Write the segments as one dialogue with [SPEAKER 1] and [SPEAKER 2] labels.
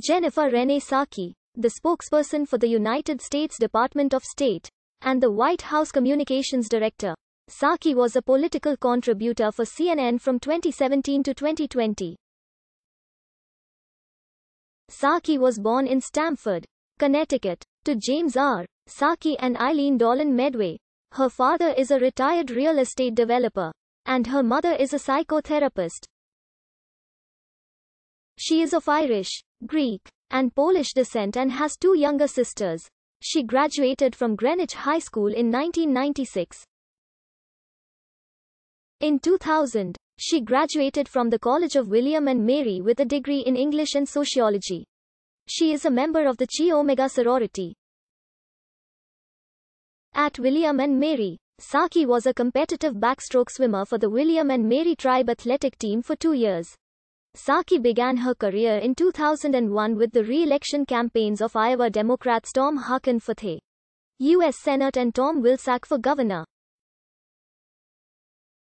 [SPEAKER 1] Jennifer Renee Saki, the spokesperson for the United States Department of State, and the White House Communications Director. Saki was a political contributor for CNN from 2017 to 2020. Saki was born in Stamford, Connecticut, to James R. Saki and Eileen Dolan Medway. Her father is a retired real estate developer, and her mother is a psychotherapist. She is of Irish, Greek, and Polish descent and has two younger sisters. She graduated from Greenwich High School in 1996. In 2000, she graduated from the College of William and Mary with a degree in English and Sociology. She is a member of the Chi Omega sorority. At William and Mary, Saki was a competitive backstroke swimmer for the William and Mary Tribe athletic team for two years. Saki began her career in 2001 with the re-election campaigns of Iowa Democrats Tom Harkin for the U.S. Senate and Tom Wilson for governor.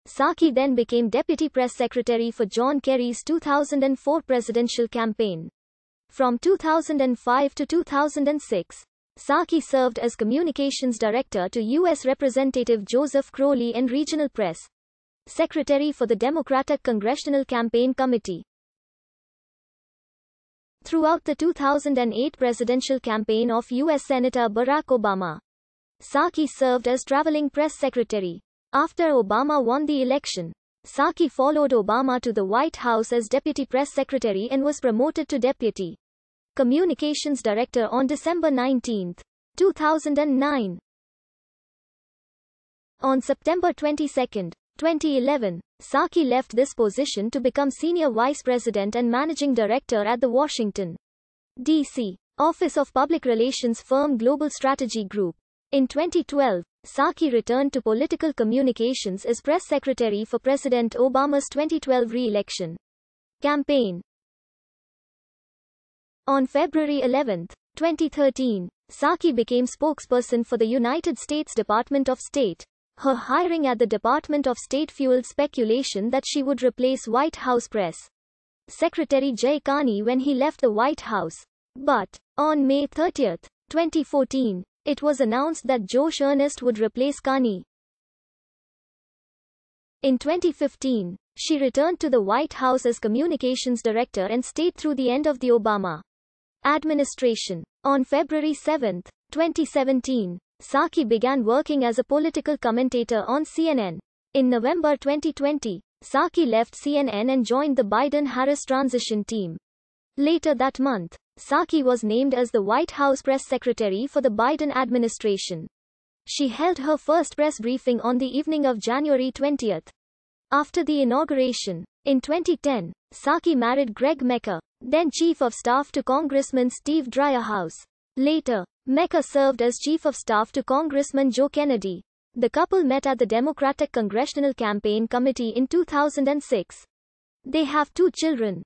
[SPEAKER 1] Saki then became deputy press secretary for John Kerry's 2004 presidential campaign. From 2005 to 2006, Saki served as communications director to U.S. Representative Joseph Crowley and regional press Secretary for the Democratic Congressional Campaign Committee. Throughout the 2008 presidential campaign of U.S. Senator Barack Obama, Saki served as traveling press secretary. After Obama won the election, Saki followed Obama to the White House as deputy press secretary and was promoted to deputy communications director on December 19, 2009. On September 22, 2011, Saki left this position to become Senior Vice President and Managing Director at the Washington, D.C. Office of Public Relations firm Global Strategy Group. In 2012, Saki returned to political communications as press secretary for President Obama's 2012 re-election campaign. On February 11, 2013, Saki became spokesperson for the United States Department of State, her hiring at the Department of State fueled speculation that she would replace White House Press Secretary Jay Carney when he left the White House. But, on May 30, 2014, it was announced that Josh Earnest would replace Carney. In 2015, she returned to the White House as communications director and stayed through the end of the Obama administration. On February 7, 2017, Saki began working as a political commentator on CNN. In November 2020, Saki left CNN and joined the Biden-Harris transition team. Later that month, Saki was named as the White House press secretary for the Biden administration. She held her first press briefing on the evening of January 20. After the inauguration, in 2010, Saki married Greg Meeker, then chief of staff to Congressman Steve Dryerhouse. Later, Mecca served as chief of staff to Congressman Joe Kennedy. The couple met at the Democratic Congressional Campaign Committee in 2006. They have two children.